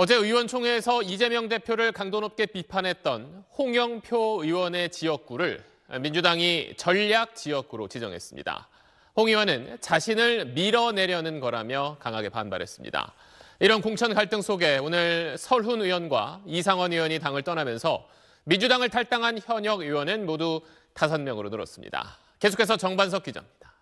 어제 의원총회에서 이재명 대표를 강도 높게 비판했던 홍영표 의원의 지역구를 민주당이 전략 지역구로 지정했습니다. 홍 의원은 자신을 밀어내려는 거라며 강하게 반발했습니다. 이런 공천 갈등 속에 오늘 설훈 의원과 이상원 의원이 당을 떠나면서 민주당을 탈당한 현역 의원은 모두 5명으로 늘었습니다. 계속해서 정반석 기자입니다.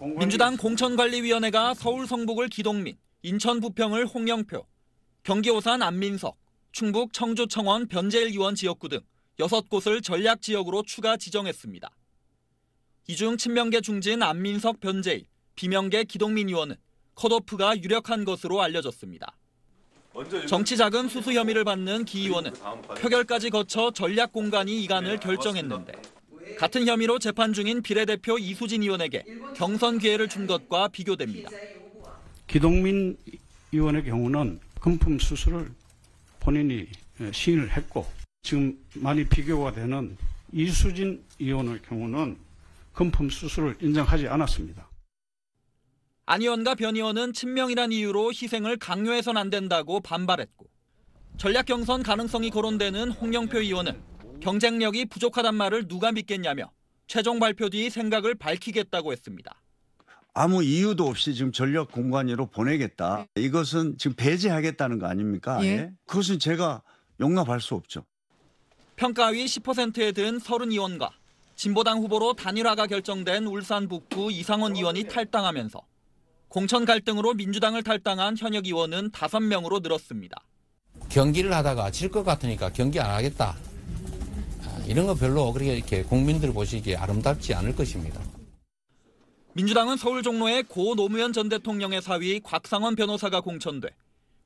민주당 공천관리위원회가 서울 성북을 기동 민 인천 부평을 홍영표, 경기 오산 안민석, 충북 청주 청원 변재일 의원 지역구 등 6곳을 전략 지역으로 추가 지정했습니다. 이 중 친명계 중진 안민석 변재일, 비명계 기동민 의원은 컷오프가 유력한 것으로 알려졌습니다. 정치자금 수수 혐의를 받는 기 의원은 그 표결까지 거쳐 전략 공간이 이간을 네, 결정했는데 같은 혐의로 재판 중인 비례대표 이수진 의원에게 경선 기회를 준 것과 비교됩니다. 기동민 의원의 경우는 금품 수술을 본인이 예, 시인을 했고 지금 많이 비교가 되는 이수진 의원의 경우는 금품 수술을 인정하지 않았습니다. 안 의원과 변 의원은 친명이란 이유로 희생을 강요해선 안 된다고 반발했고 전략 경선 가능성이 거론되는 홍영표 의원은 경쟁력이 부족하단 말을 누가 믿겠냐며 최종 발표 뒤 생각을 밝히겠다고 했습니다. 아무 이유도 없이 지금 전력 공관위로 보내겠다. 네. 이것은 지금 배제하겠다는 거 아닙니까? 예. 예. 그것은 제가 용납할 수 없죠. 평가위 10%에 든 3 0원과 진보당 후보로 단일화가 결정된 울산 북구 이상원 의원이 탈당하면서 공천 갈등으로 민주당을 탈당한 현역 의원은 5명으로 늘었습니다. 경기를 하다가 질 것 같으니까 경기 안 하겠다. 아, 이런 거 별로 그렇게 국민들 보시기에 아름답지 않을 것입니다. 민주당은 서울 종로에 고 노무현 전 대통령의 사위 곽상원 변호사가 공천돼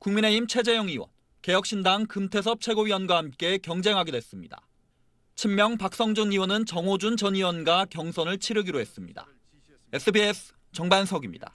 국민의힘 최재형 의원, 개혁신당 금태섭 최고위원과 함께 경쟁하게 됐습니다. 친명 박성준 의원은 정호준 전 의원과 경선을 치르기로 했습니다. SBS 정반석입니다.